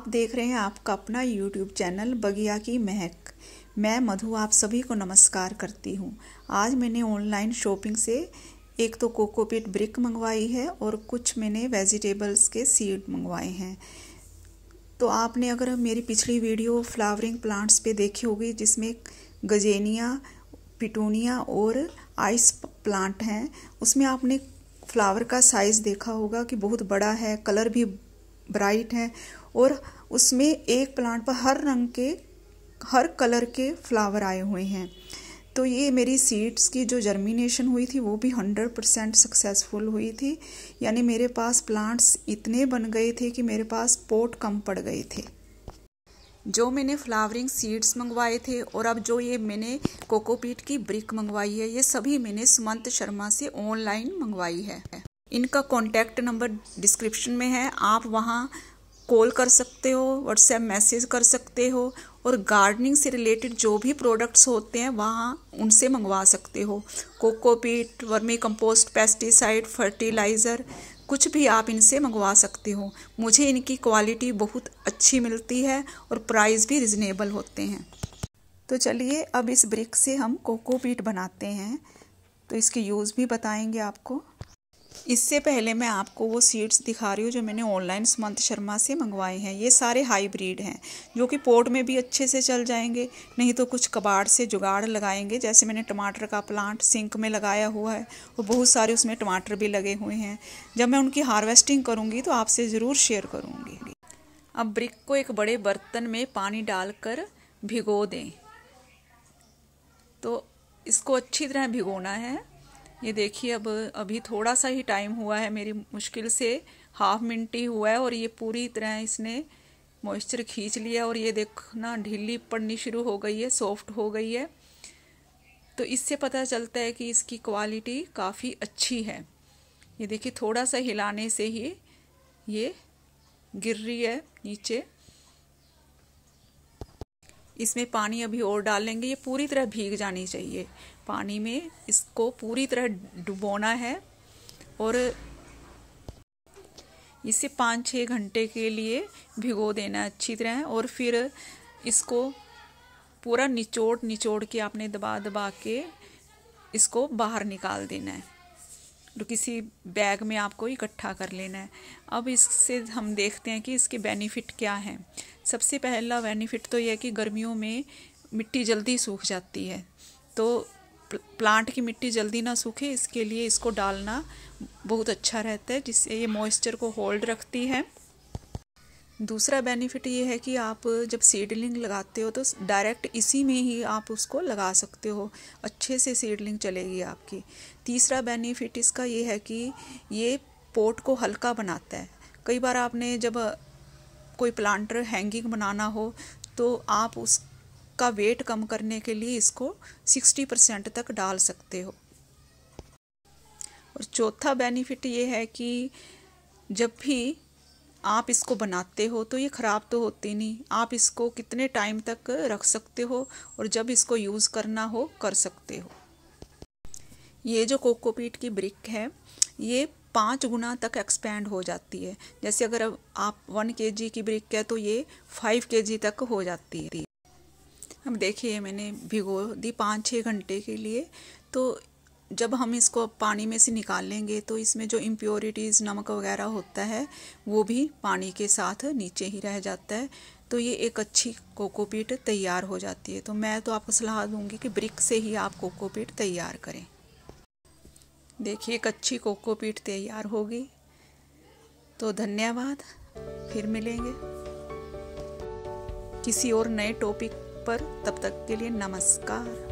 आप देख रहे हैं आपका अपना YouTube चैनल बगिया की महक मैं मधु आप सभी को नमस्कार करती हूँ आज मैंने ऑनलाइन शॉपिंग से एक तो कोकोपीट ब्रिक मंगवाई है और कुछ मैंने वेजिटेबल्स के सीड मंगवाए हैं तो आपने अगर मेरी पिछली वीडियो फ्लावरिंग प्लांट्स पे देखी होगी जिसमें गजेनिया पिटूनिया और आइस प्लांट हैं उसमें आपने फ्लावर का साइज़ देखा होगा कि बहुत बड़ा है कलर भी ब्राइट हैं और उसमें एक प्लांट पर हर रंग के हर कलर के फ्लावर आए हुए हैं तो ये मेरी सीड्स की जो जर्मिनेशन हुई थी वो भी हंड्रेड परसेंट सक्सेसफुल हुई थी यानी मेरे पास प्लांट्स इतने बन गए थे कि मेरे पास पोट कम पड़ गए थे जो मैंने फ्लावरिंग सीड्स मंगवाए थे और अब जो ये मैंने कोकोपीट की ब्रिक मंगवाई है ये सभी मैंने सुमंत शर्मा से ऑनलाइन मंगवाई है इनका कॉन्टैक्ट नंबर डिस्क्रिप्शन में है आप वहाँ कॉल कर सकते हो व्हाट्सएप मैसेज कर सकते हो और गार्डनिंग से रिलेटेड जो भी प्रोडक्ट्स होते हैं वहाँ उनसे मंगवा सकते हो cocopeat vermicompost pesticide fertiliser कुछ भी आप इनसे मंगवा सकते हो मुझे इनकी क्वालिटी बहुत अच्छी मिलती है और प्राइस भी रिजनेबल होते हैं तो चलिए अब इस ब्रिक से हम कोकोपीट बनाते हैं तो इसके यूज़ भी बताएंगे आपको इससे पहले मैं आपको वो सीड्स दिखा रही हूँ जो मैंने ऑनलाइन सुमंत शर्मा से मंगवाए हैं ये सारे हाईब्रिड हैं जो कि पोर्ट में भी अच्छे से चल जाएंगे नहीं तो कुछ कबाड़ से जुगाड़ लगाएंगे जैसे मैंने टमाटर का प्लांट सिंक में लगाया हुआ है और बहुत सारे उसमें टमाटर भी लगे हुए हैं जब मैं उनकी हार्वेस्टिंग करूँगी तो आपसे ज़रूर शेयर करूँगी अब ब्रिक को एक बड़े बर्तन में पानी डालकर भिगो दें तो इसको अच्छी तरह भिगोना है ये देखिए अब अभी थोड़ा सा ही टाइम हुआ है मेरी मुश्किल से हाफ मिनट ही हुआ है और ये पूरी तरह इसने मॉइस्चर खींच लिया और ये देखना ढीली पड़नी शुरू हो गई है सॉफ्ट हो गई है तो इससे पता चलता है कि इसकी क्वालिटी काफ़ी अच्छी है ये देखिए थोड़ा सा हिलाने से ही ये गिर रही है नीचे इसमें पानी अभी और डाल लेंगे ये पूरी तरह भीग जानी चाहिए पानी में इसको पूरी तरह डुबोना है और इसे पाँच छः घंटे के लिए भिगो देना अच्छी तरह और फिर इसको पूरा निचोड़ निचोड़ के आपने दबा दबा के इसको बाहर निकाल देना है तो किसी बैग में आपको इकट्ठा कर लेना है अब इससे हम देखते हैं कि इसके बेनिफिट क्या हैं सबसे पहला बेनिफिट तो यह है कि गर्मियों में मिट्टी जल्दी सूख जाती है तो प्लांट की मिट्टी जल्दी ना सूखे इसके लिए इसको डालना बहुत अच्छा रहता है जिससे ये मॉइस्चर को होल्ड रखती है दूसरा बेनिफिट ये है कि आप जब सीडलिंग लगाते हो तो डायरेक्ट इसी में ही आप उसको लगा सकते हो अच्छे से सीडलिंग चलेगी आपकी तीसरा बेनिफिट इसका ये है कि ये पोट को हल्का बनाता है कई बार आपने जब कोई प्लांटर हैंगिंग बनाना हो तो आप उसका वेट कम करने के लिए इसको सिक्सटी परसेंट तक डाल सकते हो और चौथा बेनिफिट ये है कि जब भी आप इसको बनाते हो तो ये ख़राब तो होती नहीं आप इसको कितने टाइम तक रख सकते हो और जब इसको यूज़ करना हो कर सकते हो ये जो कोकोपीट की ब्रिक है ये पाँच गुना तक एक्सपेंड हो जाती है जैसे अगर आप वन के जी की ब्रिक है तो ये फाइव के जी तक हो जाती है अब देखिए मैंने भिगो दी पाँच छः घंटे के लिए तो जब हम इसको पानी में से निकालेंगे तो इसमें जो इम्प्योरिटीज़ नमक वगैरह होता है वो भी पानी के साथ नीचे ही रह जाता है तो ये एक अच्छी कोकोपीट तैयार हो जाती है तो मैं तो आपको सलाह दूंगी कि ब्रिक से ही आप कोकोपीट तैयार करें देखिए एक कोको पीठ तैयार होगी तो धन्यवाद फिर मिलेंगे किसी और नए टॉपिक पर तब तक के लिए नमस्कार